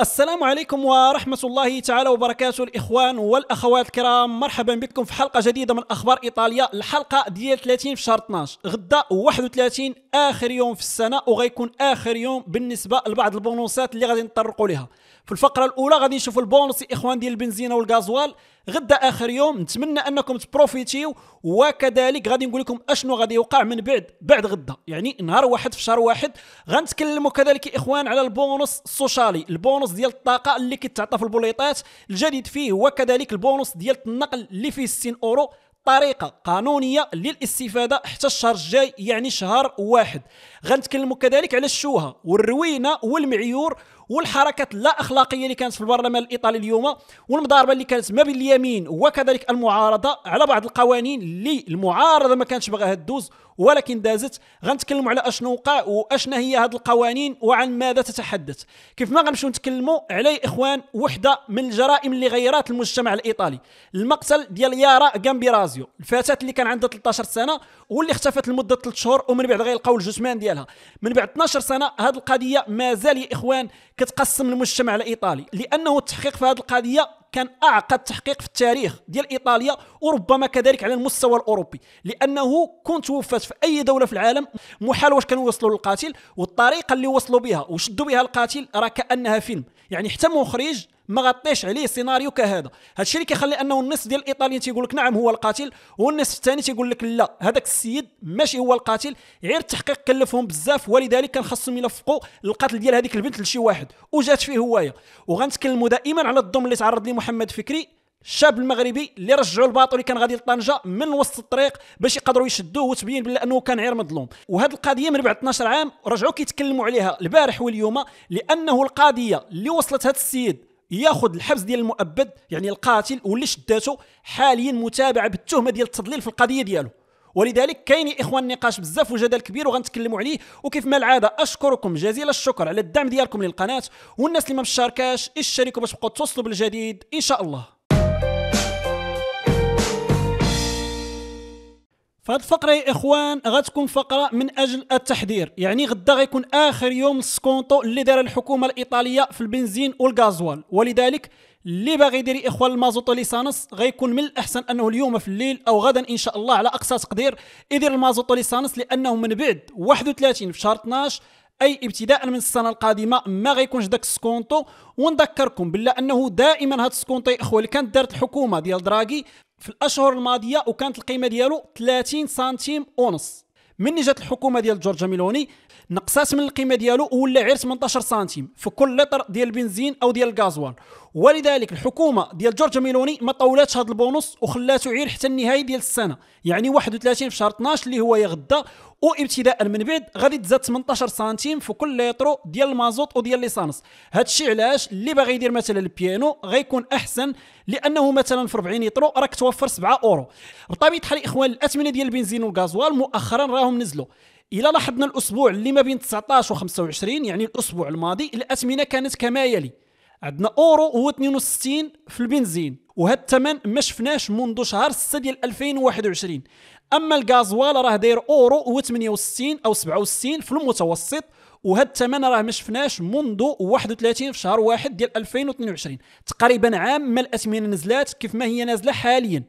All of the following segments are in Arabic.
السلام عليكم ورحمة الله تعالى وبركاته الإخوان والأخوات الكرام مرحبا بكم في حلقة جديدة من أخبار إيطاليا الحلقة ديال 30 في شهر 12 غدا 31 آخر يوم في السنة وغيكون آخر يوم بالنسبة لبعض البونوسات اللي غادي نطرقوا لها في الفقره الاولى غادي نشوفوا البونص اخوان ديال البنزينه والغازوال غدا اخر يوم نتمنى انكم تبروفيتيو وكذلك غادي نقول لكم اشنو غادي يوقع من بعد بعد غدا يعني نهار واحد في شهر واحد غنتكلموا كذلك اخوان على البونص السوشالي البونص ديال الطاقه اللي كتعطى في البوليطات الجديد فيه وكذلك البونص ديال النقل اللي فيه 60 اورو طريقة قانونية للاستفادة حتى الشهر الجاي يعني شهر واحد غنتكلموا كذلك على الشوهة والروينة والمعيور والحركات اللا اخلاقيه اللي كانت في البرلمان الايطالي اليوم والمضاربه اللي كانت ما بين اليمين وكذلك المعارضه على بعض القوانين اللي المعارضه ما كانتش باغاها دوز ولكن دازت غنتكلموا على اشنو وقع واشنا هي هذه القوانين وعن ماذا تتحدث كيف ما غنمشيو نتكلموا على اخوان وحده من الجرائم اللي غيرات المجتمع الايطالي المقتل ديال يارا غامبيرازيو الفتاه اللي كان عندها 13 سنه واللي اختفت لمده 3 شهور ومن بعد غيلقاو الجثمان ديالها من بعد 12 سنه هذه القضيه مازال يا اخوان كتقسم المجتمع الايطالي لانه التحقيق في هذه القضيه كان اعقد تحقيق في التاريخ ديال ايطاليا وربما كذلك على المستوى الاوروبي لانه كون توفات في اي دوله في العالم محال واش كانوا يوصلوا للقاتل والطريقه اللي وصلوا بها وشدوا بها القاتل راه كانها فيلم يعني حتى مخرج ما غطيش عليه سيناريو كهذا هادشي اللي كيخلي انه النص ديال الايطاليين تيقول لك نعم هو القاتل والنص الثاني تيقول لك لا هذاك السيد ماشي هو القاتل غير التحقيق كلفهم بزاف ولذلك كان خاصهم يلفقوا القتل ديال هذيك البنت لشي واحد وجات فيه هوايه وغنتكلموا دائما على الظلم اللي تعرض ليه محمد فكري الشاب المغربي اللي رجعوا الباطو اللي كان غادي لطنجه من وسط الطريق باش يقدروا يشدوه وتبين بلي انه كان غير مظلوم وهذه القضيه من بعد 12 عام رجعوا كيتكلموا عليها البارح واليوم لانه القضيه اللي وصلت هذا السيد ياخذ الحبس ديال المؤبد يعني القاتل واللي شداتو حاليا متابعه بالتهمه ديال التضليل في القضيه ديالو ولذلك كاين اخوان نقاش بزاف وجدل كبير وغنتكلموا عليه وكيف ما العاده اشكركم جزيل الشكر على الدعم ديالكم للقناه والناس اللي ما مشاركاش اشتركوا باش تبقاو توصلوا بالجديد ان شاء الله فهاد الفقره يا اخوان غتكون فقره من اجل التحذير يعني غدا غيكون اخر يوم السكونتو اللي دار الحكومه الايطاليه في البنزين والغازوال ولذلك اللي باغي يدير يا اخوان المازوط ليسانس غيكون من الاحسن انه اليوم في الليل او غدا ان شاء الله على اقصى تقدير يدير المازوط ليسانس لانه من بعد 31 في شهر 12 اي ابتداء من السنه القادمه ما غيكونش داك السكونتو ونذكركم بالله انه دائما هاد السكونتو يا اخوان اللي كانت دارت الحكومه ديال دراغي في الاشهر الماضيه وكانت القيمه ديالو 30 سنتيم ونص مني جات الحكومه ديال جورج ميلوني نقصات من القيمه ديالو ولا غير 18 سنتيم في كل لتر ديال البنزين او ديال الغازوال ولذلك الحكومه ديال جورج ميلوني ما طولاتش هذا البونص وخلاته غير حتى النهايه ديال السنه يعني 31 في شهر 12 اللي هو غدا وابتداء من بعد غادي تزاد 18 سنتيم في كل لتر ديال المازوت وديال ليسانس هذا الشيء علاش اللي باغي يدير مثلا البيانو غيكون احسن لانه مثلا في 40 لتر راك توفر 7 اورو بطبيعه الحال الاخوان الاثمنه ديال البنزين والغازوال مؤخرا راهم نزلوا الا لاحظنا الاسبوع اللي ما بين 19 و 25 يعني الاسبوع الماضي الاثمنه كانت كما يلي عندنا اورو هو 62 في البنزين وهذا الثمن ما شفناش منذ شهر 6 ديال 2021 اما الغازوال راه داير اورو هو 68 او 67 في المتوسط وهذا الثمن راه ما شفناش منذ 31 في شهر 1 ديال 2022 تقريبا عام ما الاثمنه نزلات كيف ما هي نازله حاليا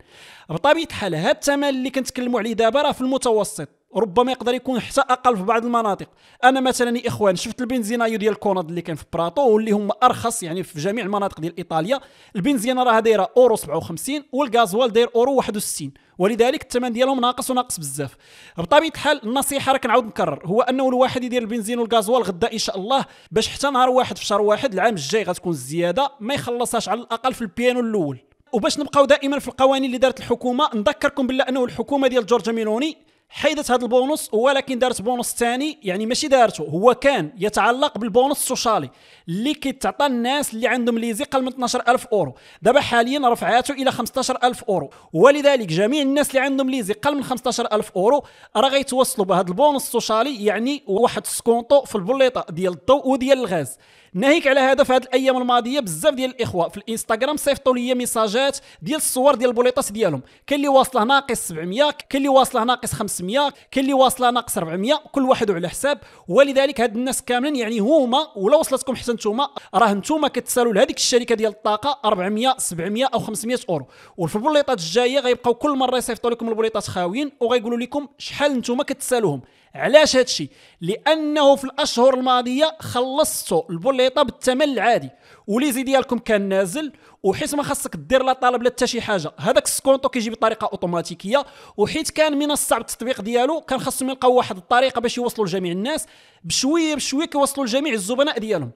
بطبيعه الحال هذا الثمن اللي كنتكلموا عليه دابا راه في المتوسط ربما يقدر يكون حتى اقل في بعض المناطق انا مثلا يا اخوان شفت البنزينايو ديال كوناد اللي كان في براتو واللي هما ارخص يعني في جميع المناطق ديال ايطاليا البنزينه راه دايره اورو 57 والغازوال داير اورو 61 ولذلك الثمن ديالهم ناقص وناقص بزاف بطبيعه الحال النصيحه راه كنعاود نكرر هو انه الواحد يدير البنزين والغازوال غدا ان شاء الله باش حتى نهار واحد في شهر واحد العام الجاي غتكون الزياده ما يخلصهاش على الاقل في البيانو الاول وباش نبقاو دائما في القوانين اللي دارت الحكومه نذكركم بالله انه الحكومه ديال جورج ميلوني حيدت هذا البونص ولكن دارت بونص ثاني يعني ماشي دارته هو كان يتعلق بالبونص السوشالي اللي كيتعطى الناس اللي عندهم ليزي قل من 12000 اورو دابا حاليا رفعاته الى 15000 اورو ولذلك جميع الناس اللي عندهم ليزي قل من 15000 اورو راه غيتوصلوا بهذا البونص السوشالي يعني واحد السكونطو في البليطه ديال الضوء وديال الغاز ناهيك على هذا في هذه الايام الماضيه بزاف ديال الاخوه في الانستغرام صيفطوا لي ميساجات ديال الصور ديال البوليطات ديالهم كاين اللي واصله ناقص 700 كاين اللي واصله ناقص 500 كاين اللي واصله ناقص 400 كل واحد على حساب ولذلك هاد الناس كاملين يعني هما ولا وصلتكم حتى نتوما راه نتوما كتسالوا لهذيك الشركه ديال الطاقه 400 700 او 500 اورو وفي البوليطات الجايه غيبقاو كل مره يصيفطوا لكم البوليطات خاويين وغيقولوا لكم شحال نتوما كتسالوهم علاش هادشي لانه في الاشهر الماضيه خلصتو البوليطه بالثمن العادي وليزي ديالكم كان نازل وحيت ما خاصك دير لا طلب لا حتى شي حاجه هذاك السكونتو كيجي بطريقه اوتوماتيكيه وحيت كان من الصعب التطبيق ديالو كان خاصهم يلقاو واحد الطريقه باش يوصلوا لجميع الناس بشويه بشويه كيوصلوا لجميع الزبناء ديالهم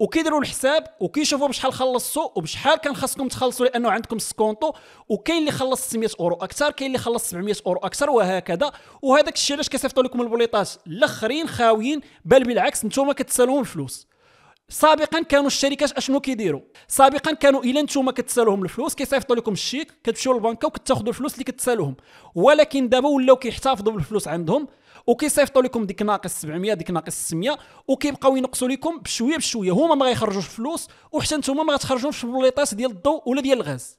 وكيديروا الحساب وكيشوفوا بشحال خلصتوا وبشحال كان خاصكم تخلصوا لانه عندكم سكونتو وكاين اللي خلص 600 اورو اكثر كاين اللي خلص 700 اورو اكثر وهكذا وهذاك الشيء علاش كيصيفطوا لكم البوليطات الاخرين خاويين بل بالعكس نتوما كتسالوهم الفلوس سابقا كانوا الشركات اشنو كيديروا سابقا كانوا الا نتوما كتسالوهم الفلوس كيصيفطوا لكم الشيك كتمشيو للبنكه وكتاخذوا الفلوس اللي كتسالوهم ولكن دابا ولاو كيحتفظوا بالفلوس عندهم وكيصيفطوا لكم ديك ناقص 700 ديك ناقص 600 وكيبقاو ينقصوا لكم بشويه بشويه هما ما غيخرجوش فلوس وحتى نتوما ما غتخرجوش بوليطاس ديال الضوء ولا ديال الغاز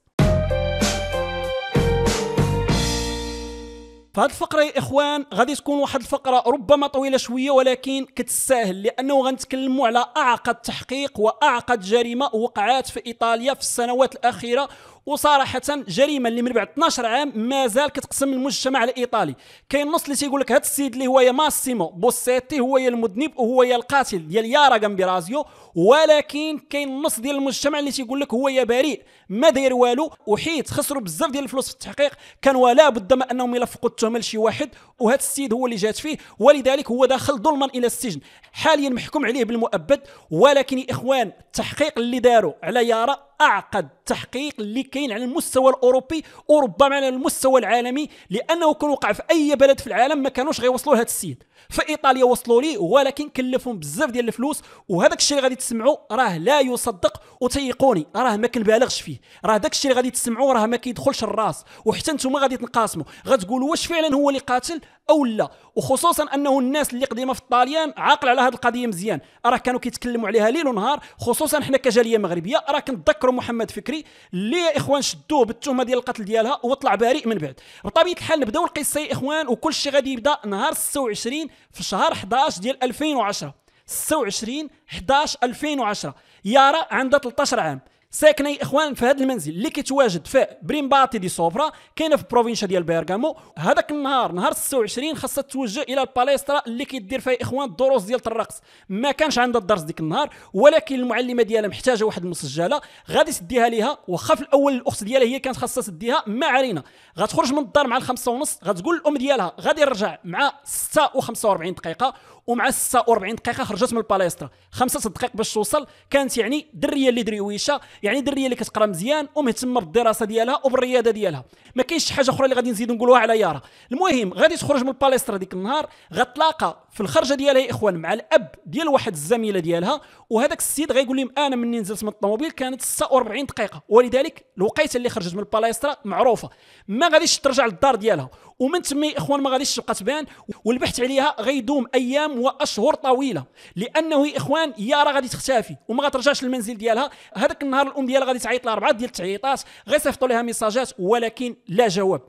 فهاد الفقره يا اخوان غادي تكون واحد الفقره ربما طويله شويه ولكن كتستاهل لانه غنتكلموا على اعقد تحقيق واعقد جريمه وقعات في ايطاليا في السنوات الاخيره وصراحه جريمه اللي من بعد 12 عام مازال كتقسم المجتمع الايطالي كاين نص اللي تيقول لك هذا السيد اللي هو يا ماسيمو بوسيتي هو يا المذنب وهو يا القاتل ديال يارا غامبيرازيو ولكن كاين نص ديال المجتمع اللي تيقول لك هو يا بريء ما داير والو وحيت خسروا بزاف ديال الفلوس في التحقيق كان ولا بد ما انهم يلفقوا التهمه لشي واحد وهذا السيد هو اللي جات فيه ولذلك هو داخل ظلما الى السجن حاليا محكوم عليه بالمؤبد ولكن يا اخوان التحقيق اللي داروا على يارا اعقد تحقيق اللي كاين على المستوى الاوروبي وربما على المستوى العالمي لانه كان وقع في اي بلد في العالم ما كانوش غيوصلوا لهذا السيد فايطاليا وصلوا ليه ولكن كلفهم بزاف ديال الفلوس وهذاك الشيء اللي غادي تسمعوا راه لا يصدق وتيقوني راه ما كنبالغش فيه راه داك الشيء اللي غادي تسمعوا راه ما كيدخلش الراس وحتى نتوما غادي تنقاسموا غتقولوا واش فعلا هو اللي قاتل او لا وخصوصا انه الناس اللي قديمه في الطاليان عاقل على هذه القضيه مزيان راه كانوا كيتكلموا عليها ليل ونهار خصوصا حنا كجاليه مغربيه راه كنتذكروا محمد فكري اللي يا اخوان شدوه بالتهمه ديال القتل ديالها وطلع بريء من بعد بطبيعه الحال نبداو القصه يا اخوان وكل شيء غادي يبدا نهار 26 في شهر 11 ديال 2010 26 11 2010 يارا عندها 13 عام ساكنه اخوان في هذا المنزل اللي كيتواجد في بريمباتي دي سوفرا كاينه في بروفينشا ديال بيرغامو هذاك النهار نهار 26 خاصها توجه الى الباليسترا اللي كيدير فيها اخوان الدروس ديال الرقص ما كانش عندها الدرس ديك النهار ولكن المعلمه ديالها محتاجه واحد المسجله غادي تديها ليها واخا في الاول الاخت ديالها هي كانت خاصها تديها ما علينا غتخرج من الدار مع الخمسة ونص غتقول الام ديالها غادي نرجع مع 6 و45 دقيقه ومع 46 دقيقه خرجت من الباليسترا خمسة دقائق باش توصل كانت يعني دريه اللي درويشه يعني دريه اللي كتقرا مزيان ومهتمه بالدراسه ديالها وبالرياضه ديالها ما كاينش شي حاجه اخرى اللي غادي نزيد نقولوها على يارا المهم غادي تخرج من الباليسترا ديك النهار غتلاقى في الخرجه ديالها يا اخوان مع الاب ديال واحد الزميله ديالها وهذاك السيد غيقول لهم انا مني نزلت من الطوموبيل كانت 46 دقيقه ولذلك الوقيته اللي خرجت من الباليسترا معروفه ما غاديش ترجع للدار ديالها ومن تما يا اخوان ما غاديش تبقى تبان والبحث عليها غيدوم ايام واشهر طويله لانه يا اخوان يارا غادي تختفي وما غترجعش للمنزل ديالها هذاك النهار الام ديالها غادي تعيط لها اربعه ديال التعيطات غيصيفطوا لها ميساجات ولكن لا جواب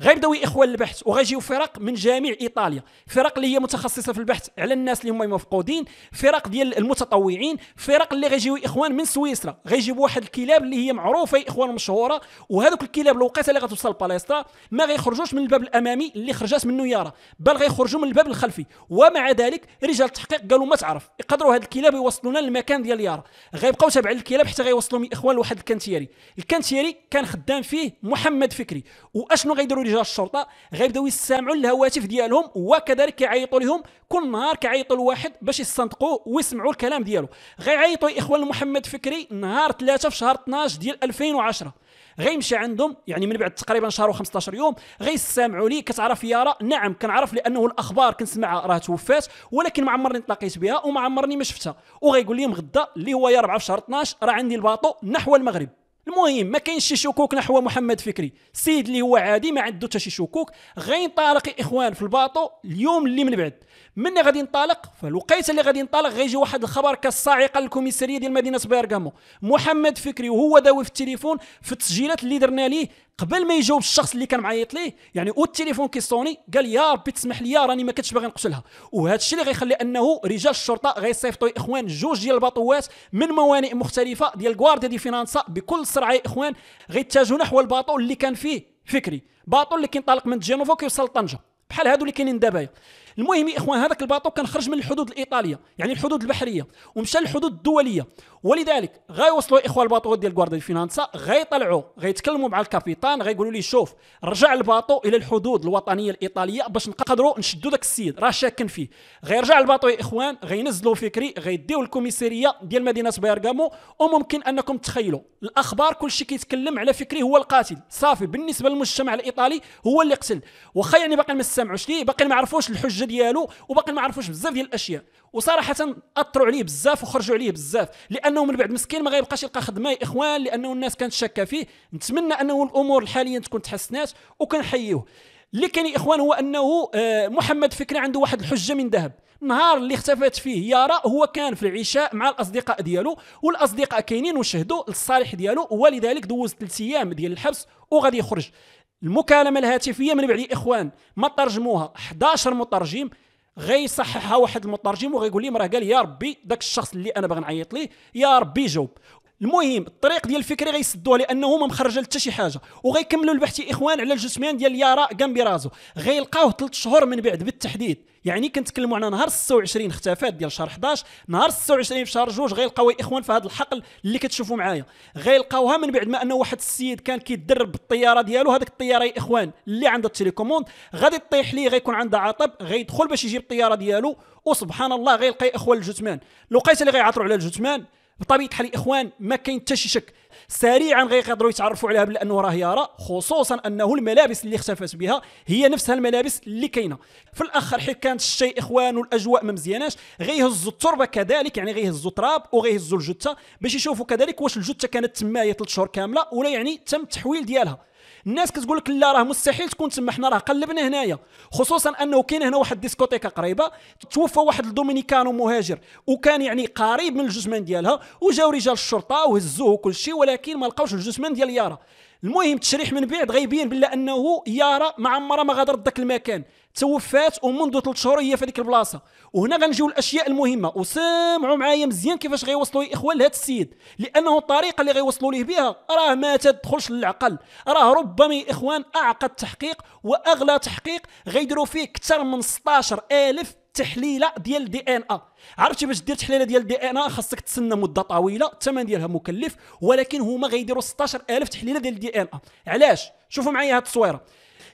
غيبداو ذوي البحث وغيجيو فرق من جميع ايطاليا فرق اللي هي متخصصه في البحث على الناس اللي هما مفقودين فرق ديال المتطوعين فرق اللي غيجيو اخوان من سويسرا غيجيبوا واحد الكلاب اللي هي معروفه اخوان مشهوره وهذوك الكلاب الوقيته اللي غتوصل لباليستا ما غيخرجوش من الباب الامامي اللي خرجات منه يارا بل غيخرجوا من الباب الخلفي ومع ذلك رجال التحقيق قالوا ما تعرف يقدروا هاد الكلاب يوصلونا للمكان ديال يارا غيبقاو تابع الكلاب حتى غيوصلوا اخوان لواحد الكانتيري الكانتيري كان خدام فيه محمد فكري واشنو غيديروا رجال الشرطه غيبداو يستمعوا للهواتف ديالهم وكذلك كيعيطوا لهم كل نهار كيعيطوا لواحد باش يستنطقوا ويسمعوا الكلام ديالو غيعيطوا الاخوان محمد فكري نهار 3 في شهر 12 ديال 2010 غيمشي عندهم يعني من بعد تقريبا شهر و15 يوم غيستمعوا لي كتعرف يارا نعم كنعرف لانه الاخبار كنسمعها راه توفات ولكن ما عمرني تلاقيت بها وما عمرني ما شفتها وغيقول لهم غدا اللي هو يا 4 في شهر 12 راه عندي الباطو نحو المغرب المهم ما كاينش شي شكوك نحو محمد فكري السيد اللي هو عادي ما عنده حتى شي شكوك غينطلق الاخوان في الباطو اليوم اللي من بعد من غادي ينطلق فالوقيته اللي غادي ينطلق غيجي واحد الخبر كالصاعقه للكوميساريه ديال مدينه بيرغامو محمد فكري وهو داوي في التليفون في التسجيلات اللي درنا ليه قبل ما يجاوب الشخص اللي كان معيط ليه يعني والتليفون كيصوني قال يا ربي تسمح لي راني ما كنتش باغي نقتلها وهذا الشيء اللي غيخلي انه رجال الشرطه غيصيفطوا يا اخوان جوج ديال الباطوات من موانئ مختلفه ديال الكوارdia دي فينانسا بكل سرعه يا اخوان غيتجهوا نحو الباطو اللي كان فيه فكري باطو اللي كينطلق من جينوفا كيوصل لطنجه بحال هادو اللي كاينين دابا المهم يا اخوان هذاك الباطو كان خرج من الحدود الايطاليه يعني الحدود البحريه ومشى للحدود الدوليه ولذلك غيوصلوا الاخوه الباطو ديال الكوارد فينانسا غيطلعوا غيتكلموا مع الكابيتان غيقولوا ليه شوف رجع الباطو الى الحدود الوطنيه الايطاليه باش نقدروا نشدوا داك السيد راه شاكن فيه غيرجع الباطو يا اخوان غينزلوا فكري غيديو الكوميسيريه ديال مدينه بيرغامو وممكن انكم تخيلوا الاخبار كلشي كيتكلم على فكري هو القاتل صافي بالنسبه للمجتمع الايطالي هو اللي قتل واخا يعني باقي ما سمعوش ليه باقي ما عرفوش الحجه ديالو وباقي ما عرفوش بزاف ديال الاشياء وصراحه اثروا عليه بزاف وخرجوا عليه بزاف لان لانه من بعد مسكين ما غيبقاش يلقى خدمه يا اخوان لانه الناس كانت شاكه فيه نتمنى انه الامور الحاليه تكون تحسنات وكنحيوه اللي كان يا اخوان هو انه آه، محمد فكري عنده واحد الحجه من ذهب النهار اللي اختفت فيه يارا هو كان في العشاء مع الاصدقاء ديالو والاصدقاء كاينين وشهدوا الصالح ديالو ولذلك دوز ثلاث ايام ديال الحبس وغادي يخرج المكالمه الهاتفيه من بعد اخوان ما ترجموها 11 مترجم غيصححها واحد المترجم وغيقول لي راه قال يا ربي داك الشخص اللي انا باغي نعيط ليه يا ربي جاوب المهم الطريق ديال الفكري غيسدوها لانه ما مخرجه حتى شي حاجه وغيكملوا البحث يا اخوان على الجثمان ديال يارا غامبيرازو غيلقاوه ثلاث شهور من بعد بالتحديد يعني كنتكلموا على نهار 26 اختفات ديال شهر 11 نهار 26 في شهر 2 غيلقاو اخوان في هذا الحقل اللي كتشوفوا معايا غيلقاوها من بعد ما انه واحد السيد كان كيدرب بالطياره ديالو هذيك الطياره يا اخوان اللي عندها التليكوموند غادي طيح ليه غيكون عندها عطب غيدخل باش يجيب الطياره ديالو وسبحان الله غيلقى اخوان الجثمان لقيت اللي غيعطروا على الجثمان بطبيعه الحال الاخوان ما كاين حتى شي شك سريعا غيقدروا يتعرفوا عليها بانه راه يارا خصوصا انه الملابس اللي اختفت بها هي نفسها الملابس اللي كاينه في الاخر حيت كانت الشيء اخوان والاجواء ما مزياناش غيهزوا التربه كذلك يعني غيهزوا التراب وغيهزوا الجثه باش يشوفوا كذلك واش الجثه كانت تمايه 3 شهور كامله ولا يعني تم التحويل ديالها الناس كتقول لك لا راه مستحيل تكون تما حنا راه قلبنا هنايا خصوصا انه كاين هنا واحد ديسكوتيكا قريبه توفى واحد الدومينيكانو مهاجر وكان يعني قريب من الجثمان ديالها وجاو رجال الشرطه وهزوه وكل شيء ولكن ما لقاوش الجثمان ديال يارا المهم التشريح من بعد غيبين بلا انه يارا ما عمرها ما غادرت ذاك المكان توفات ومنذ ثلاث شهور هي في هذيك البلاصه وهنا غنجيو الاشياء المهمه وسمعوا معايا مزيان كيفاش غيوصلوا الاخوان لهذا السيد لانه الطريقه اللي غيوصلوا ليه بها راه ما تدخلش للعقل راه ربما يا اخوان اعقد تحقيق واغلى تحقيق غيديروا فيه اكثر من 16000 تحليله ديال الدي ان ا عرفتي باش دير تحليله ديال الدي ان ا خاصك تسنى مده طويله الثمن ديالها مكلف ولكن هما غيديروا 16000 تحليله ديال الدي ان ا علاش شوفوا معايا هاد التصويره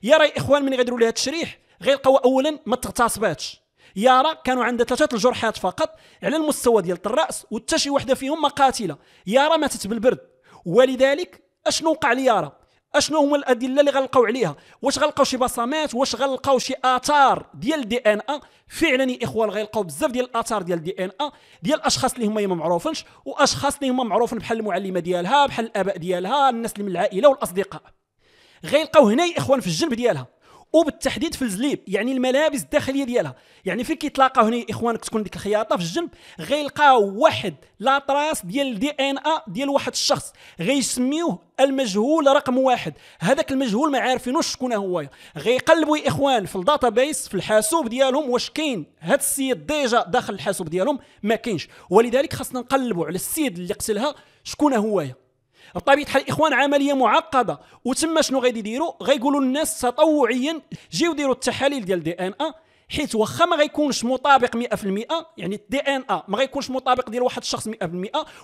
يا راه اخوان ملي غيديروا لها التشريح غيلقاو اولا ما تغتصباتش يا راه كانوا عندها ثلاثه الجرحات فقط على المستوى ديال الراس وحتى شي وحده فيهم مقاتله يا راه ماتت بالبرد ولذلك اشنو وقع ليارا اشنو هما الادله اللي غنلقاو عليها واش غنلقاو شي بصمات واش غنلقاو شي اثار ديال الدي ان ا فعلا يا اخوان غيلقاو بزاف ديال الاثار ديال الدي ان ا ديال الاشخاص اللي هما ما معروفينش واشخاص اللي هما معروفين بحال المعلمه ديالها بحال الاباء ديالها الناس اللي من العائله والاصدقاء غيلقاو هنا يا اخوان في الجنب ديالها وبالتحديد في الزليب يعني الملابس الداخليه ديالها يعني فين كيتلاقى هنا اخوانك تكون ديك الخياطه في الجنب غيلقى واحد لاطراس ديال دي ان ا إيه ديال واحد الشخص غيسميوه المجهول رقم واحد هذاك المجهول ما عارفينوش شكون هو غيقلبوا اخوان في الداتابيس في الحاسوب ديالهم واش كاين هذا السيد ديجا داخل الحاسوب ديالهم ما كاينش ولذلك خاصنا نقلبوا على السيد اللي قتلها شكون هو بطبيعه الحال الاخوان عمليه معقده وتما شنو غادي يديروا غيقولوا للناس تطوعيا جيو ديروا التحاليل ديال دي ان ا إيه، حيت واخا ما غيكونش مطابق 100% يعني الدي ان ا إيه ما غيكونش مطابق ديال واحد الشخص 100%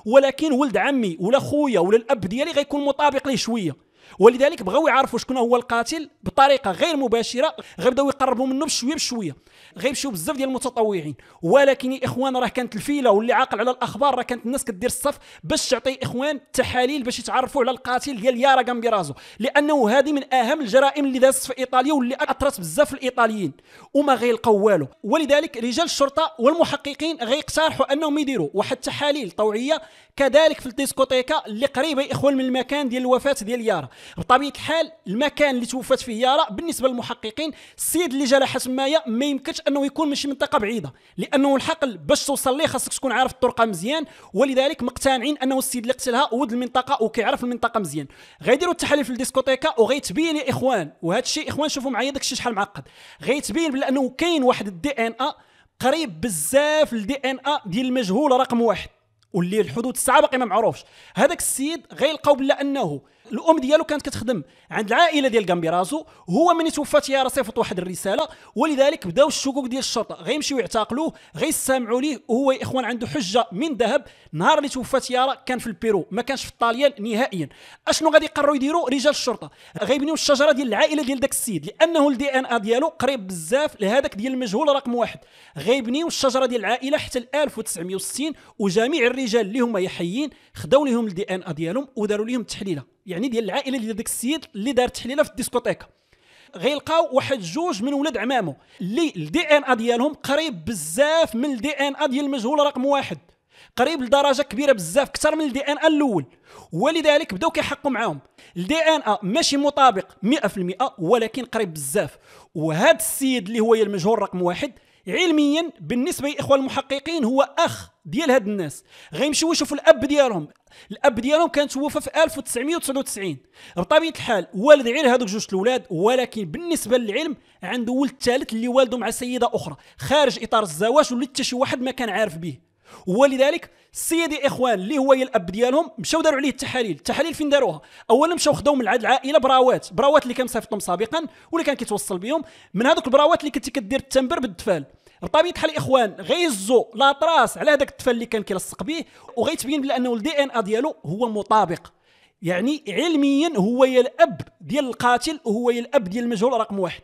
ولكن ولد عمي ولا خويا ولا الاب ديالي غيكون مطابق ليه شويه ولذلك بغاو يعرفوا شكون هو القاتل بطريقه غير مباشره غيبداو يقربوا منه بشويه بشويه غيمشيو بزاف ديال المتطوعين ولكن يا اخوان راه كانت الفيله واللي عاقل على الاخبار راه كانت الناس كدير الصف باش تعطي اخوان التحاليل باش يتعرفوا على القاتل ديال يارا غامبيرازو لانه هذه من اهم الجرائم اللي دازت في ايطاليا واللي اثرت بزاف الايطاليين وما غيلقاو والو ولذلك رجال الشرطه والمحققين غيقترحوا انهم يديروا واحد التحاليل طوعيه كذلك في الديسكوتيكا اللي قريبه اخوان من المكان ديال الوفاه ديال يارا بطبيعه الحال المكان اللي توفات فيه يارا بالنسبه للمحققين السيد اللي جا مايا ما يمكنش انه يكون من شي منطقه بعيده لانه الحقل باش توصل ليه خاصك تكون عارف الطرقه مزيان ولذلك مقتنعين انه السيد اللي قتلها ود المنطقه وكيعرف المنطقه مزيان غيديروا التحاليل في الديسكوتيكا وغيتبين يا اخوان وهذا الشيء اخوان شوفوا معايا داك الشيء شحال معقد غيتبين بانه كاين واحد الدي ان ا قريب بزاف للدي ان ا ديال المجهول رقم واحد واللي الحدود السابق ما معروفش هذاك السيد غيلقاو بلا انه الام ديالو كانت كتخدم عند العائله ديال غامبيرازو هو ملي توفات يا راه صيفط واحد الرساله ولذلك بداو الشكوك ديال الشرطه غيمشيو يعتقلوه غيسامعوا ليه وهو يا اخوان عنده حجه من ذهب نهار اللي توفات يا كان في البيرو ما كانش في الطاليان نهائيا اشنو غادي يقرروا يديروا رجال الشرطه غيبنيو الشجره ديال العائله ديال داك السيد لانه الدي ان ا ديالو قريب بزاف لهذاك ديال المجهول رقم واحد غيبنيو الشجره ديال العائله حتى 1960 وجميع الرجال اللي هما يحيين خداو لهم الدي ان ا ديالهم وداروا لهم التحليله يعني ديال العائله ديال داك السيد اللي دار تحليله في الديسكوتيكا غيلقاو واحد جوج من ولاد عمامو اللي الدي ان ا إيه ديالهم قريب بزاف من الدي ان ا إيه ديال المجهول رقم واحد قريب لدرجه كبيره بزاف اكثر من الدي ان ا إيه الاول ولذلك بداو كيحقوا معاهم الدي ان ا ماشي مطابق 100% ولكن قريب بزاف وهذا السيد اللي هو المجهول رقم واحد علميا بالنسبه للاخوه المحققين هو اخ ديال هاد الناس غيمشيو يشوفوا الاب ديالهم الاب ديالهم كان توفى في 1999 بطبيعه الحال والد غير هذوك جوج الاولاد ولكن بالنسبه للعلم عنده ولد ثالث اللي والده مع سيده اخرى خارج اطار الزواج واللي حتى شي واحد ما كان عارف به ولذلك السيد اخوان اللي هو الاب ديالهم مشاو داروا عليه التحاليل التحاليل فين داروها اولا مشاو خداو من عند العائله براوات براوات اللي كان صيفطهم سابقا واللي كان كيتوصل بهم من هذوك البراوات اللي كنتي كدير التنبر بالدفال بطبيعه الحال الاخوان غيزو لا تراس على هذاك الطفل اللي كان كيلصق به وغيتبين بانه الدي ان ا ديالو هو مطابق يعني علميا هو يا الاب ديال القاتل وهو يا الاب ديال المجهول رقم واحد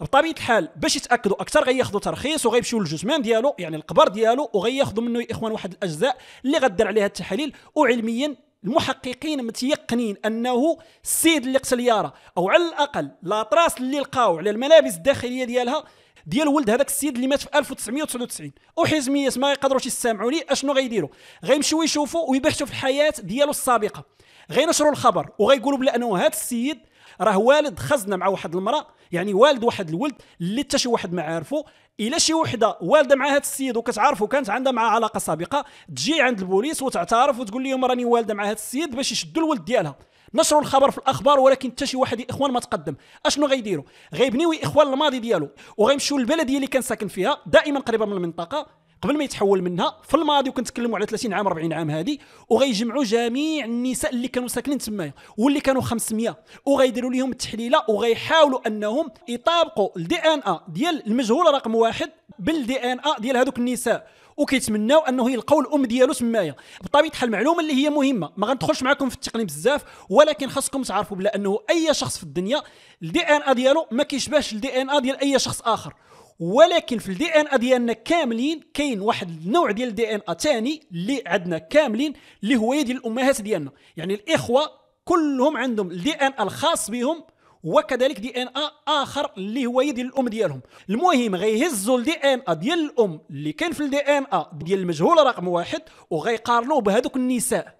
بطبيعه الحال باش يتاكدوا اكثر غياخذوا ترخيص وغيمشيو للجثمان ديالو يعني القبر ديالو وغياخذوا منه يا اخوان واحد الاجزاء اللي غدير عليها التحاليل وعلميا المحققين متيقنين انه السيد اللي قتل يارا او على الاقل لا تراس اللي لقاو على الملابس الداخليه ديالها ديال ولد هذاك السيد اللي مات في 1999 وحزميات ما يقدروش يستمعوا لي اشنو غيديروا غيمشيو يشوفوا ويبحثوا في الحياه ديالو السابقه غينشروا الخبر وغيقولوا بانه هذا السيد راه والد خزنا مع واحد المراه يعني والد واحد الولد اللي حتى شي واحد ما عارفه الا شي وحده والده مع هذا السيد وكتعرفه كانت عندها معاه علاقه سابقه تجي عند البوليس وتعترف وتقول لهم راني والده مع هذا السيد باش يشدوا الولد ديالها نشروا الخبر في الاخبار ولكن حتى شي واحد الاخوان ما تقدم اشنو غيديروا غيبنيو اخوان الماضي ديالو وغيمشيو للبلديه اللي كان ساكن فيها دائما قريبه من المنطقه قبل ما يتحول منها في الماضي وكنتكلموا على 30 عام 40 عام هذه وغيجمعوا جميع النساء اللي كانوا ساكنين تمايا واللي كانوا 500 وغيديروا لهم التحليله وغيحاولوا انهم يطابقوا الدي ان ا إيه ديال المجهول رقم واحد بالدي ان ا إيه ديال هذوك النساء وكيتمناو انه يلقاو الام ديالو تمايا بطبيعه الحال المعلومه اللي هي مهمه ما غندخلش معكم في التقنيه بزاف ولكن خاصكم تعرفوا بلا انه اي شخص في الدنيا الدي ان ا ديالو ما كيشبهش الدي ان ا ديال اي شخص اخر ولكن في الدي ان ا ديالنا كاملين كاين واحد النوع ديال الدي ان ا ثاني اللي عندنا كاملين اللي هو ديال الامهات ديالنا يعني الاخوه كلهم عندهم الدي ان ا الخاص بهم وكذلك دي ان ا اخر اللي هو ديال الام ديالهم المهم غيهزوا الدي ان ا ديال الام اللي كان في الدي ان ا ديال المجهول رقم واحد وغيقارنوه بهذوك النساء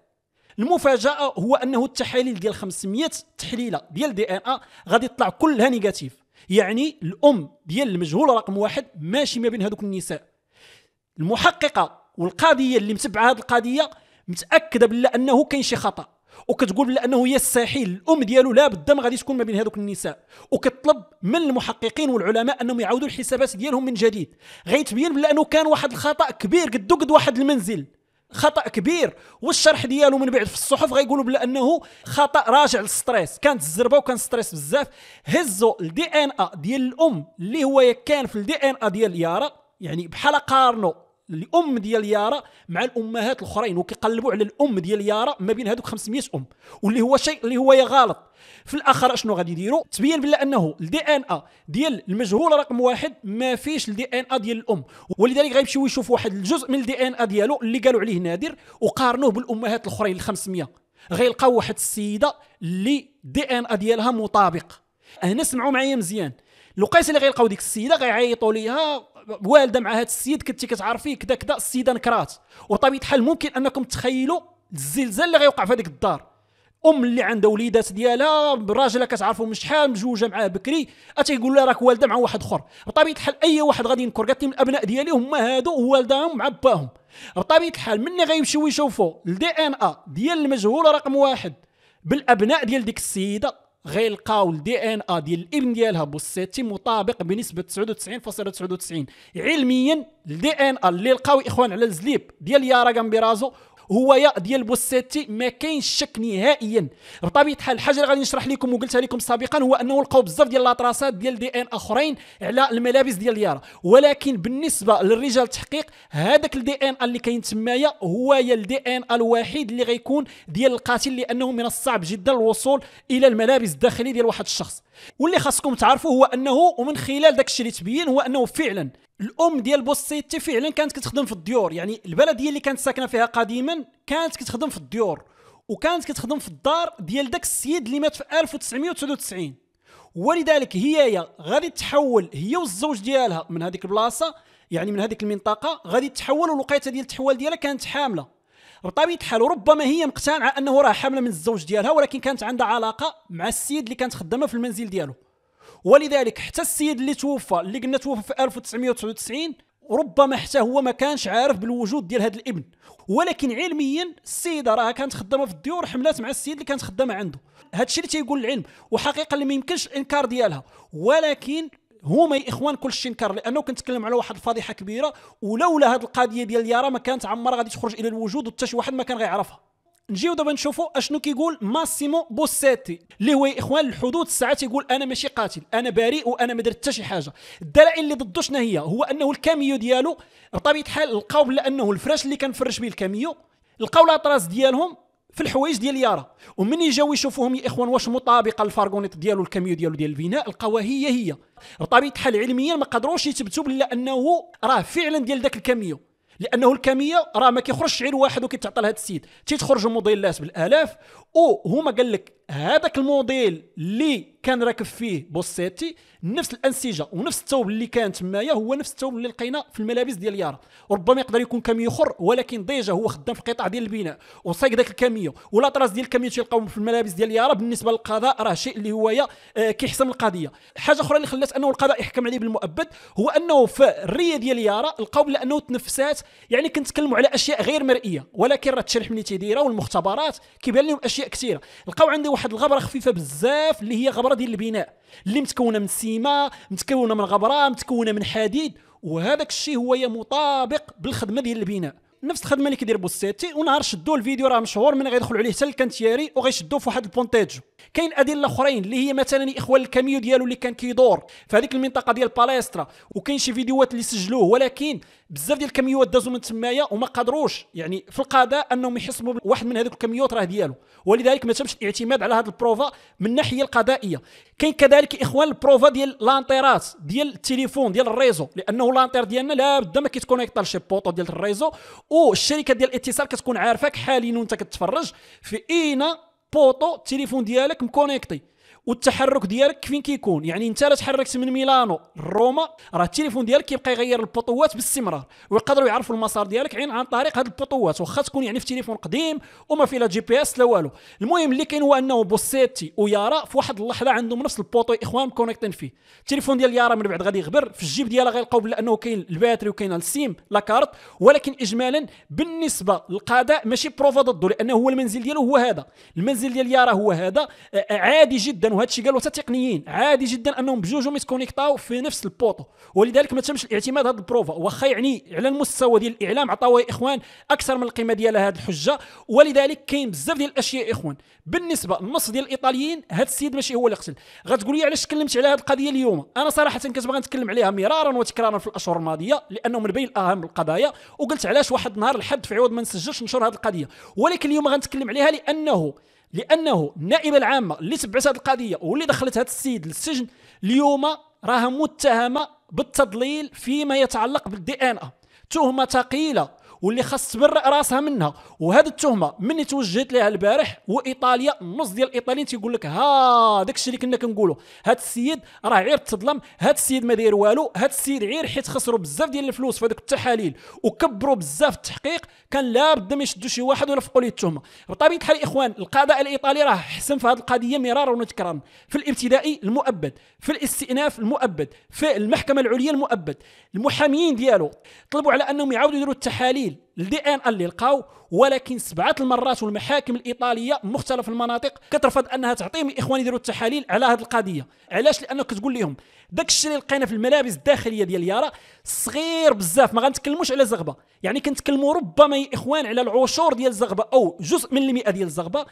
المفاجاه هو انه التحاليل ديال 500 تحليله ديال دي ان ا غادي يطلع كلها نيجاتيف يعني الام ديال المجهول رقم واحد ماشي ما بين هذوك النساء المحققه والقاضيه اللي متبعه هذه القضيه متاكده بالله انه كاين شي خطا وكتقول لانه هي الساحل الام ديالو لا بالدم غادي تكون ما بين هذوك النساء وكتطلب من المحققين والعلماء انهم يعاودوا الحسابات ديالهم من جديد غيتبين بانه كان واحد الخطا كبير قد قد واحد المنزل خطا كبير والشرح ديالو من بعد في الصحف غيقولوا بانه خطا راجع للستريس كانت الزربه وكان ستريس بزاف هزوا الدي ان ا ديال الام اللي هو كان في الدي ان ا ديال يارا يعني بحال قارنوا الام ديال يارا مع الامهات الاخرين وكيقلبوا على الام ديال يارا ما بين هذوك 500 ام واللي هو شيء اللي هو غلط في الاخر شنو غادي يديروا تبين بلا انه الدي ان ا إيه ديال المجهول رقم واحد ما فيش الدي ان ا إيه ديال الام ولذلك غيمشيو يشوفوا واحد الجزء من الدي ان ا إيه ديالو اللي قالوا عليه نادر وقارنوه بالامهات الاخرين ال 500 غيلقاو واحد السيده اللي الدي ان ا ديالها مطابق هنا سمعوا معايا مزيان الوقيته اللي غيلقاو ديك السيده غيعيطوا ليها والده مع هذا السيد كنتي كتعرفيه كذا كذا السيده نكرات وطبيعه الحال ممكن انكم تخيلوا الزلزال اللي غيوقع في هذيك الدار ام اللي عندها وليدات ديالها راجلها كتعرفو من شحال مجوجه معاه بكري تيقول لها راك والده مع واحد اخر بطبيعه الحال اي واحد غادي ينكر قالت لي من الابناء ديالي هما هادو والدهم مع باهم بطبيعه الحال ملي غيمشيو يشوفوا الدي ان ا إيه ديال المجهول رقم واحد بالابناء ديال ديك السيده غيلقاو الدي ان ا ديال الابن ديالها بوسيتي مطابق بنسبه 99.99 .99. علميا الدي ان ا اللي لقاو اخوان على الزليب ديال يارا غامبيرازو يا ديال بوستي ما كاينش شك نهائيا بطبيعه الحال الحاجه اللي غادي نشرح لكم وقلتها لكم سابقا هو انه لقاو بزاف ديال لاطراسات ديال دي ان اخرين على الملابس ديال يارا ولكن بالنسبه للرجال التحقيق هذاك الدي ان اللي كاين تمايا هو يا الدي ان الوحيد اللي غيكون ديال القاتل لانه من الصعب جدا الوصول الى الملابس الداخليه ديال واحد الشخص واللي خاصكم تعرفوا هو انه ومن خلال داك الشيء اللي تبين هو انه فعلا الام ديال بوسيتي فعلا كانت كتخدم في الديور يعني البلديه اللي كانت ساكنه فيها قديما كانت كتخدم في الديور وكانت كتخدم في الدار ديال داك السيد اللي مات في 1999 ولذلك هي غادي تحول هي والزوج ديالها من هذيك البلاصه يعني من هذيك المنطقه غادي تحول والوقيته ديال التحوال ديالها كانت حامله بطبيعه الحال ربما هي مقتنعه انه راه حامله من الزوج ديالها ولكن كانت عندها علاقه مع السيد اللي كانت خدامه في المنزل ديالو ولذلك حتى السيد اللي توفى اللي قلنا توفى في 1999 ربما حتى هو ما كانش عارف بالوجود ديال هذا الابن ولكن علميا السيده راه كانت خدامه في الديور حملات مع السيد اللي كانت خدامه عنده هذا الشيء اللي تيقول العلم وحقيقه اللي ما يمكنش الانكار ديالها ولكن هما يا اخوان كلشي انكر لانه كنتكلم على واحد الفضيحه كبيره ولولا هذه القضيه ديال اليارا ما كانت عمرها غادي تخرج الى الوجود وحتى شي واحد ما كان غيعرفها نجيو دابا نشوفوا اشنو كيقول ماسيمو بوسيتي اللي هو يا اخوان الحدود الساعه تيقول انا ماشي قاتل انا بريء وانا ما درت حتى شي حاجه الدلائل اللي ضده شنو هي هو انه الكاميو ديالو بطبيعه الحال لقاو بلا انه الفراش اللي كان فرش به الكاميو لقاو الاطراس ديالهم في الحوايج ديال يارا ومن جاو يشوفوهم يا اخوان واش مطابقه الفارغونيت ديالو الكاميو ديالو ديال الفيناء لقاوها هي هي بطبيعه الحال علميا ما قدروش يثبتوا بلا انه راه فعلا ديال ذاك الكاميو لانه الكميه راه ما كيخرجش عيل واحد وكيتعطى لهذا السيد تيتخرجوا مضلات بالالاف وهما قال لك هذاك الموديل اللي كان راكب فيه بوسيتي نفس الانسجه ونفس الثوب اللي كان تمايا هو نفس الثوب اللي لقينا في الملابس ديال يارا ربما يقدر يكون كاميو اخر ولكن ديجا هو خدام في القطاع ديال البناء وصايق ذاك الكاميو ولاطراس ديال الكاميو تيلقاو في الملابس ديال يارا بالنسبه للقضاء راه شيء اللي هو آه، كيحسم القضيه حاجه اخرى اللي خلات انه القضاء يحكم عليه بالمؤبد هو انه في الريه ديال يارا لقاو لانه انه تنفسات يعني كنتكلموا على اشياء غير مرئيه ولكن راه التشريح ملي تيديرها والمختبرات كيبان لهم اشياء كثيره لقاو عندي واحد الغبره خفيفه بزاف اللي هي غبره ديال البناء اللي متكونه من سيما متكونه من غبره متكونه من حديد وهذاك الشيء هو مطابق بالخدمه ديال البناء نفس الخدمه اللي كيدير بوسيتي ونهار شدوا الفيديو راه مشهور من غيدخلوا عليه حتى الكانتياري وغيشدوا في واحد البونتيجو كاين ادله اخرين اللي هي مثلا اخوان الكاميو ديالو اللي كان كيدور في هذيك المنطقه ديال باليسترا وكاين شي فيديوهات اللي سجلوه ولكن بزاف ديال الكميوات دازوا من تمايا وما قدروش يعني في القضاء انهم يحسموا واحد من هذوك الكميوات راه ديالو ولذلك ما تمش الاعتماد على هذه البروفا من الناحيه القضائيه كاين كذلك اخوان البروفا ديال لانتيرات ديال التليفون ديال الريزو لانه لانتير ديالنا لا بد ما كيتكونيكتا لشي بوطو ديال الريزو والشركه ديال الاتصال كتكون عارفاك حاليا وانت كتفرج في اين بوطو التليفون ديالك مكونيكتي والتحرك ديالك فين كيكون يعني انت راه تحركت من ميلانو لروما راه التليفون ديالك كيبقى يغير البطوات باستمرار ويقدروا يعرفوا المسار ديالك عين عن طريق هاد البطوات واخا تكون يعني في تليفون قديم وما في لا جي بي اس لا والو المهم اللي كاين هو انه بوسيتي ويارا في واحد اللحظه عندهم نفس البوطو اخوان كونيكتين فيه التليفون ديال يارا من بعد غادي يغبر في الجيب ديالها غيلقاو بلا انه كاين الباتري وكاين السيم لا كارت ولكن اجمالا بالنسبه للقضاء ماشي بروفا ضده لانه هو المنزل ديالو هو هذا المنزل ديال يارا هو هذا آه، عادي جدا وهذا الشيء قالوا حتى تقنيين عادي جدا انهم بجوجهم يتكونيكطاو في نفس البوطو ولذلك ما تمش الاعتماد هذه البروفا واخا يعني على المستوى ديال الاعلام عطاوها اخوان اكثر من القيمه ديالها هذه الحجه ولذلك كاين بزاف ديال الاشياء يا اخوان بالنسبه للنص ديال الايطاليين هذا السيد ماشي هو اللي قتل غتقول لي علاش تكلمت على هذه القضيه اليوم انا صراحه كنت باغي نتكلم عليها مرارا وتكرارا في الاشهر الماضيه لانه من بين اهم القضايا وقلت علاش واحد النهار الحد في عوض ما نسجلش نشر هذه القضيه ولكن اليوم غنتكلم عليها لانه لانه النائبه العامه اللي تبعت هذه القضيه واللي دخلت هذا السيد للسجن اليوم راها متهمه بالتضليل فيما يتعلق بالدي ان ا إيه. تهمه ثقيله واللي خاص تبرئ راسها منها وهذه التهمه من توجهت لها البارح وايطاليا نص ديال الايطاليين تيقول لك ها داك الشيء اللي كنا كنقولوا هذا السيد راه غير تظلم هذا السيد ما داير والو هذا السيد غير حيت خسروا بزاف ديال الفلوس في هذوك التحاليل وكبروا بزاف التحقيق كان لابد ما يشدوا شي واحد ونفقوا ليه التهمه بطبيعه الحال الاخوان القضاء الايطالي راه حسن في هذه القضيه مرارا وتكرارا في الابتدائي المؤبد في الاستئناف المؤبد في المحكمه العليا المؤبد المحاميين ديالو طلبوا على انهم يعاودوا يديروا التحاليل الدي الدي ان اللي لقاو ولكن سبعه المرات والمحاكم الايطاليه مختلف المناطق كترفض انها تعطيهم الاخوان يديروا التحاليل على هذه القضيه علاش لانه كتقول لهم داك الشيء اللي لقينا في الملابس الداخليه ديال يارا صغير بزاف ما غنتكلموش على زغبه يعني كنتكلموا ربما يا اخوان على العشور ديال الزغبه او جزء من المئه ديال الزغبه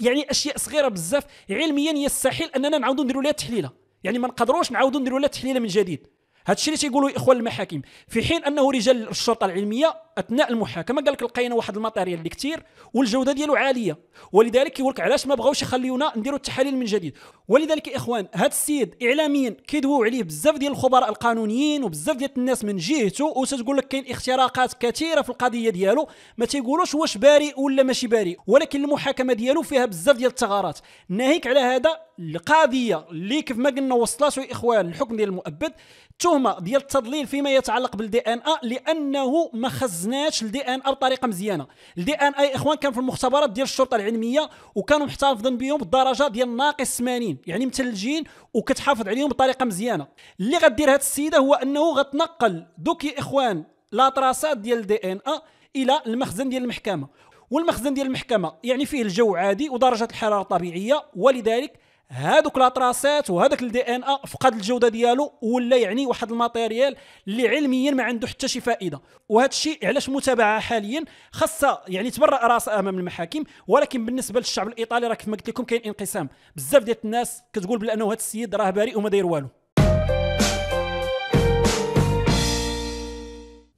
يعني اشياء صغيره بزاف علميا يستحيل اننا نعاودو نديروا لها تحليله يعني ما نقدروش نعاودو نديروا لها تحليله من جديد هادشي الشيء اللي تيقولوا اخوان المحاكم في حين انه رجال الشرطه العلميه اثناء المحاكمه قال لك لقينا واحد الماتيريال اللي كثير والجوده ديالو عاليه ولذلك كيقول لك علاش ما بغاوش يخليونا نديروا التحاليل من جديد ولذلك يا اخوان هذا السيد اعلاميا كيدويو عليه بزاف ديال الخبراء القانونيين وبزاف ديال الناس من جهته وتتقول لك كاين اختراقات كثيره في القضيه ديالو ما تيقولوش واش بريء ولا ماشي بريء ولكن المحاكمه ديالو فيها بزاف ديال الثغرات ناهيك على هذا القضيه اللي كيف ما قلنا وصلاتو يا اخوان الحكم ديال المؤبد تهمه ديال التضليل فيما يتعلق بالدي ان ا لانه ما خز خزناش الدي ان ار بطريقه مزيانه الدي ان اي اخوان كان في المختبرات ديال الشرطه العلميه وكانوا محتفظين بهم بالدرجه ديال ناقص 80 يعني مثلجين وكتحافظ عليهم بطريقه مزيانه اللي غدير هذه السيده هو انه غتنقل دوك يا اخوان لا تراسات ديال الدي ان ا الى المخزن ديال المحكمه والمخزن ديال المحكمه يعني فيه الجو عادي ودرجه الحراره طبيعيه ولذلك هذوك لاطراسات وهذاك الدي ان ا إيه فقد الجوده ديالو ولا يعني واحد الماتيريال اللي علميا ما عنده حتى شي فائده وهذا الشيء علاش متابعه حاليا خاصه يعني تبرأ راسها امام المحاكم ولكن بالنسبه للشعب الايطالي راه كما قلت لكم كاين انقسام بزاف ديال الناس كتقول بانه هذا السيد راه بريء وما داير والو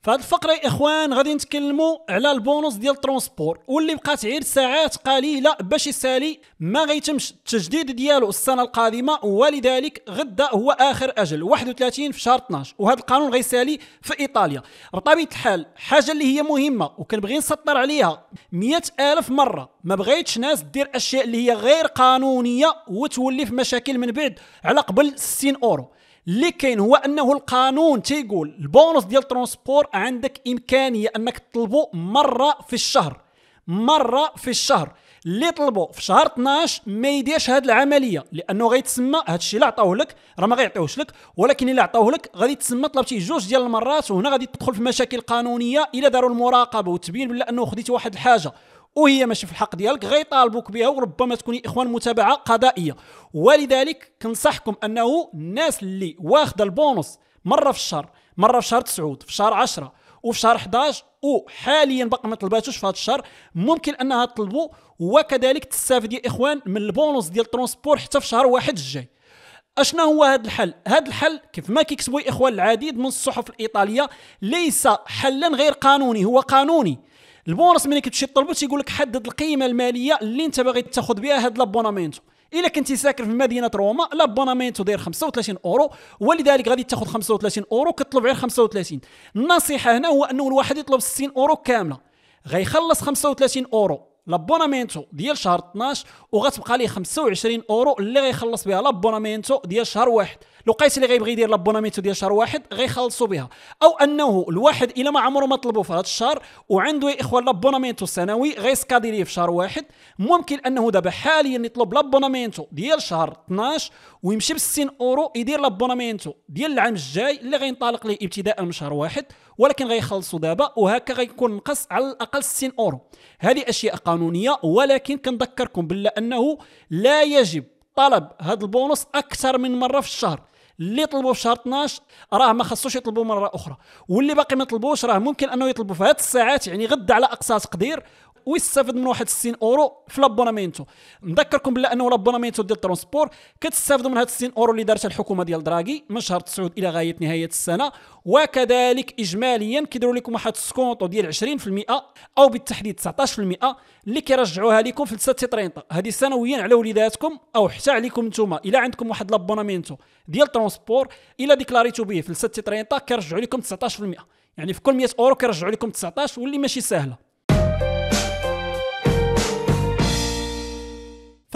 في هذه الفقره يا اخوان غادي نتكلموا على البونص ديال الترونسبور واللي بقات غير ساعات قليله باش يسالي ما غيتمش التجديد ديالو السنه القادمه ولذلك غدا هو اخر اجل 31 في شهر 12 وهذا القانون غيسالي في ايطاليا بطبيعه الحال حاجه اللي هي مهمه وكنبغي نسطر عليها 100000 الف مره ما بغيتش ناس دير اشياء اللي هي غير قانونيه وتولي في مشاكل من بعد على قبل 60 اورو اللي كاين هو انه القانون تيقول البونص ديال ترونسبور عندك امكانيه انك تطلبو مره في الشهر مره في الشهر اللي طلبوا في شهر 12 ما يديرش هذه العمليه لانه غيتسمى هذا الشيء اللي عطاوه لك راه ما غيعطيوش لك ولكن الا عطاوه لك غادي تسمى طلبتي جوج ديال المرات وهنا غادي تدخل في مشاكل قانونيه الا داروا المراقبه وتبين بلا انه خديتي واحد الحاجه وهي ماشي في الحق ديالك غيطالبوك بها وربما تكون يا اخوان متابعه قضائيه ولذلك كنصحكم انه الناس اللي واخده البونص مره في الشهر مره في شهر 9 في شهر 10 وفي شهر 11 وحاليا باقا ما طلباتوش في هذا الشهر ممكن انها تطلبوا وكذلك تستافد يا اخوان من البونص ديال الترونسبور حتى في شهر واحد الجاي اشنا هو هذا الحل هذا الحل كيف ما كيكتبوا اخوان العديد من الصحف الايطاليه ليس حلا غير قانوني هو قانوني البونص ملي كتمشي طلبو تيقول لك حدد القيمه الماليه اللي انت باغي تاخذ بها هاد لابونامينتو الا كنتي ساكن في مدينه روما لابونامينتو داير 35 اورو ولذلك غادي تاخذ 35 اورو كتطلب غير 35 النصيحه هنا هو انه الواحد يطلب 60 اورو كامله غيخلص 35 اورو لابونامينتو ديال شهر 12 وغتبقى ليه 25 اورو اللي غيخلص بها لابونامينتو ديال شهر واحد الوقيت اللي غيبغي يدير لابوناميتو ديال شهر واحد غيخلصوا بها او انه الواحد الى ما عمره ما طلبوا في هذا الشهر وعنده يا اخوان لابوناميتو السنوي غيسكادي ليه في شهر واحد ممكن انه دابا حاليا يطلب لابوناميتو ديال شهر 12 ويمشي ب 60 اورو يدير لابوناميتو ديال العام الجاي اللي غينطلق ليه ابتداء من شهر واحد ولكن غيخلصوا دابا وهكا غيكون نقص على الاقل 60 اورو هذه اشياء قانونيه ولكن كنذكركم بالله انه لا يجب طلب هذا البونص اكثر من مره في الشهر اللي طلبوا في شهر 12 راه ما خصوش يطلبوا مره اخرى واللي باقي ما طلبوش راه ممكن انه يطلبوا في هذه الساعات يعني غدا على اقصى تقدير ويستافد من واحد 60 اورو في لابونامينتو نذكركم بلا انه لابونامينتو ديال ترونسبور كتستافدوا من هاد 60 اورو اللي دارتها الحكومه ديال دراغي من شهر 9 الى غايه نهايه السنه وكذلك اجماليا كيديروا لكم واحد السكونطو ديال 20% او بالتحديد 19% اللي كيرجعوها لكم في تي طرينطه هذه سنويا على وليداتكم او حتى عليكم نتوما الا عندكم واحد لابونامينتو ديال ترونسبور الا ديكلاريتو به في تي طرينطه كيرجعوا لكم 19% يعني في كل 100 اورو كيرجعوا لكم 19 واللي ماشي سهله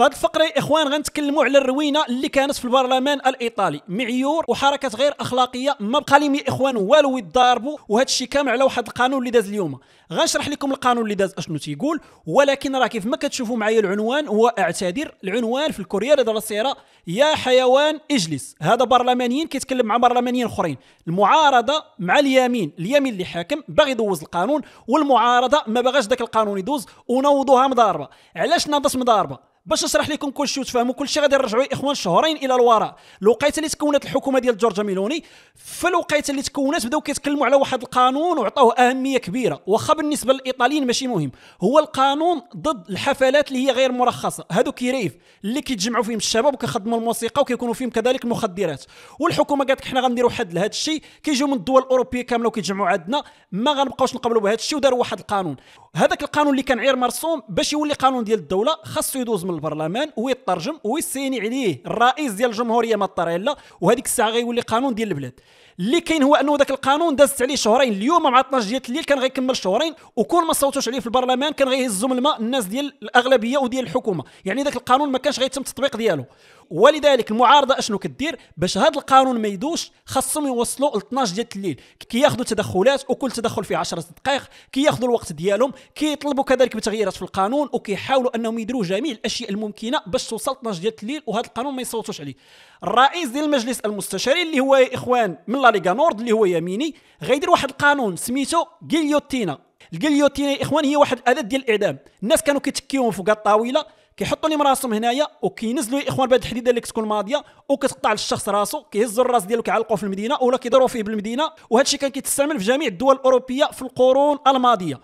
فهاد الفقره يا اخوان غنتكلموا على الروينه اللي كانت في البرلمان الايطالي معيور وحركه غير اخلاقيه ما بقى لهم يا اخوان والو يضاربوا وهذا الشيء كامل على واحد القانون اللي داز اليوم غنشرح لكم القانون اللي داز اشنو تيقول ولكن راه كيف ما كتشوفوا معايا العنوان هو اعتذر العنوان في الكوريير ديال السيره يا حيوان اجلس هذا برلمانيين كيتكلم مع برلمانيين اخرين المعارضه مع اليمين اليمين اللي حاكم باغي يدوز القانون والمعارضه ما باغاش داك القانون يدوز ونوضوها مضاربه علاش ناضت مضاربه باش نشرح لكم كلشي وتفهموا كلشي غادي نرجعوا اخوان شهرين الى الوراء الوقيته اللي تكونت الحكومه ديال جورج ميلوني في الوقيته اللي تكونت بداو كيتكلموا على واحد القانون وعطاوه اهميه كبيره واخا بالنسبه للايطاليين ماشي مهم هو القانون ضد الحفلات اللي هي غير مرخصه هادو كيريف اللي كيتجمعوا فيهم الشباب وكيخدموا الموسيقى وكيكونوا فيهم كذلك المخدرات والحكومه قالت لك حنا غنديروا حد لهذا الشيء كيجيو من الدول الاوروبيه كامله وكيتجمعوا عندنا ما غنبقاوش نقبلوا بهذا الشيء وداروا واحد القانون هذاك القانون اللي كان غير مرسوم باش يولي قانون ديال الدوله خاصو يدوز من البرلمان ويترجم ويسيني عليه الرئيس ديال الجمهوريه ما طريلا وهذيك الساعه غيولي قانون ديال البلاد اللي كاين هو انه ذاك القانون دازت عليه شهرين اليوم مع 12 ديال الليل كان غيكمل شهرين وكون ما صوتوش عليه في البرلمان كان غيهزهم الماء الناس ديال الاغلبيه وديال الحكومه يعني ذاك القانون ما كانش غيتم التطبيق ديالو ولذلك المعارضه اشنو كدير باش هذا القانون ما يدوش خاصهم يوصلوا ل 12 ديال الليل كياخذوا تدخلات وكل تدخل فيه 10 دقائق كياخذوا الوقت ديالهم كيطلبوا كذلك بتغييرات في القانون وكيحاولوا انهم يديروا جميع الاشياء الممكنه باش توصل 12 ديال الليل وهذا القانون ما يصوتوش عليه الرئيس ديال المجلس المستشاري اللي هو يا اخوان من لا ليغا نورد اللي هو يميني غيدير واحد القانون سميتو جيليوتينا الجليوتينا يا اخوان هي واحد الاداه ديال الاعدام الناس كانوا كيتكيوهم فوق الطاوله كيحطوا لهم راسهم هنايا وكينزلوا الاخوان بهذه الحديده اللي كتكون ماضيه وكتقطع للشخص راسو كيهزوا الراس ديالو كيعلقوه في المدينه ولا كيضروا فيه بالمدينه وهذا الشيء كان كيتستعمل في جميع الدول الاوروبيه في القرون الماضيه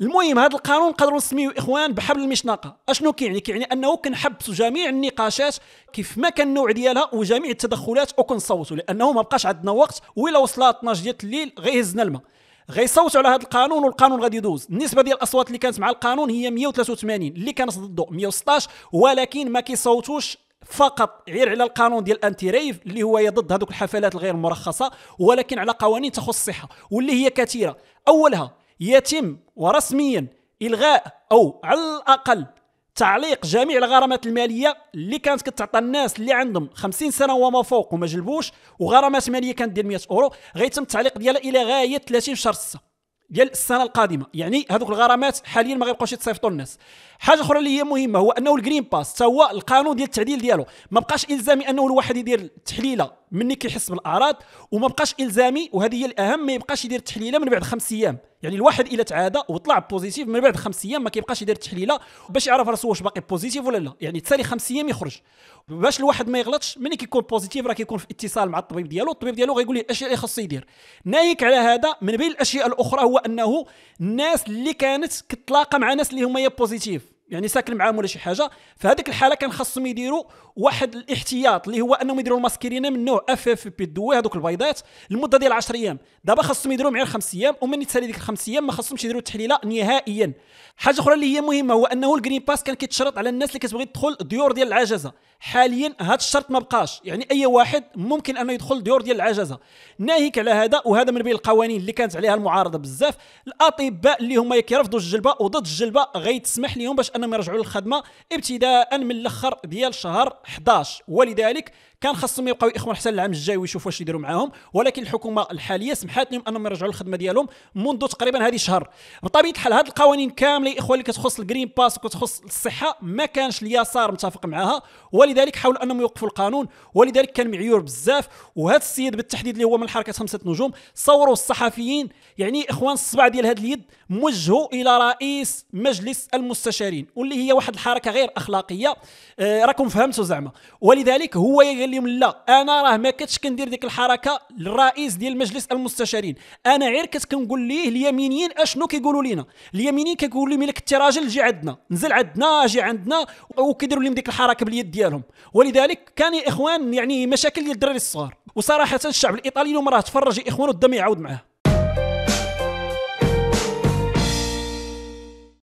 المهم هذا القانون قدروا نسميو اخوان بحبل المشنقه اشنو كيعني كيعني انه كنحبسوا جميع النقاشات كيف ما كان النوع ديالها وجميع التدخلات وكنصوتوا لانه ما بقاش عندنا وقت ولا وصلات 12 ديال الليل غيهزنا الماء غيصوتوا على هذا القانون والقانون غادي يدوز النسبه ديال الاصوات اللي كانت مع القانون هي 183 اللي كانت ضده 116 ولكن ما كيصوتوش فقط غير على القانون ديال انتي ريف اللي هو ضد هذوك الحفلات الغير مرخصه ولكن على قوانين تخص الصحه واللي هي كثيره اولها يتم ورسميا الغاء او على الاقل تعليق جميع الغرامات الماليه اللي كانت كتعطى الناس اللي عندهم 50 سنه وما فوق وما جلبوش وغرامات ماليه كانت ديال 100 اورو غيتم التعليق ديالها الى غايه 30 شهر 6 ديال السنه القادمه يعني هذوك الغرامات حاليا ما غيبقاوش يتصيفطوا للناس حاجه اخرى اللي هي مهمه هو انه الجرين باس حتى هو القانون ديال التعديل ديالو ما بقاش الزامي انه الواحد يدير التحليله مني كيحس بالاعراض وما بقاش الزامي وهذه هي الاهم ما يبقاش يدير التحليله من بعد خمس ايام يعني الواحد الى تعادى وطلع بوزيتيف من بعد خمس ايام ما كيبقاش يدير التحليله باش يعرف راسو واش باقي بوزيتيف ولا لا يعني تسالي خمس ايام يخرج باش الواحد ما يغلطش ملي كيكون بوزيتيف راه كيكون في اتصال مع الطبيب ديالو الطبيب ديالو غيقول ليه الاشياء اللي خاصو يدير ناهيك على هذا من بين الاشياء الاخرى هو انه الناس اللي كانت كتلاقى مع ناس اللي هما بوزيتيف يعني ساكن معاهم ولا شي حاجه فهذيك الحاله كان خاصهم يديروا واحد الاحتياط اللي هو انهم يديروا الماسكيرينا من نوع اف اف بي دوي هذوك البيضات لمده ديال 10 ايام دابا خاصهم يديروهم غير خمس ايام ومن يتسالي ديك الخمس ايام ما خاصهمش يديروا التحليله نهائيا حاجه اخرى اللي هي مهمه هو انه الجرين باس كان كيتشرط على الناس اللي كتبغي تدخل ديور ديال العجزه حاليا هذا الشرط ما بقاش يعني اي واحد ممكن انه يدخل ديور ديال العجزه ناهيك على هذا وهذا من بين القوانين اللي كانت عليها المعارضه بزاف الاطباء اللي هما كيرفضوا الجلبه وضد الجلبه غيتسمح لهم باش انهم يرجعوا للخدمه ابتداء من الاخر ديال شهر 11 ولذلك كان خاصهم يبقاو اخوان حتى العام الجاي ويشوفوا واش يديروا معاهم ولكن الحكومه الحاليه سمحات لهم انهم يرجعوا للخدمه ديالهم منذ تقريبا هذه شهر بطبيعه الحال هذه القوانين كامله يا اخوان اللي كتخص الجرين باس وكتخص الصحه ما كانش اليسار متفق معها ولذلك حاولوا انهم يوقفوا القانون ولذلك كان معيور بزاف وهذا السيد بالتحديد اللي هو من حركه خمسه نجوم صوروا الصحفيين يعني اخوان الصبع ديال هذه اليد موجهوا الى رئيس مجلس المستشارين واللي هي واحد الحركه غير اخلاقيه آه راكم فهمتوا زعما ولذلك هو لهم لا انا راه ما كنتش كندير ديك الحركه للرئيس ديال مجلس المستشارين انا غير كنت كنقول ليه اليمينيين اشنو كيقولوا لينا اليمينيين كيقولوا لي الا كنتي راجل جي عندنا نزل عندنا جي عندنا وكيديروا لهم ديك الحركه باليد ديالهم ولذلك كان يا اخوان يعني مشاكل ديال الدراري الصغار وصراحه الشعب الايطالي اليوم راه تفرج يا اخوان والدم يعود معاه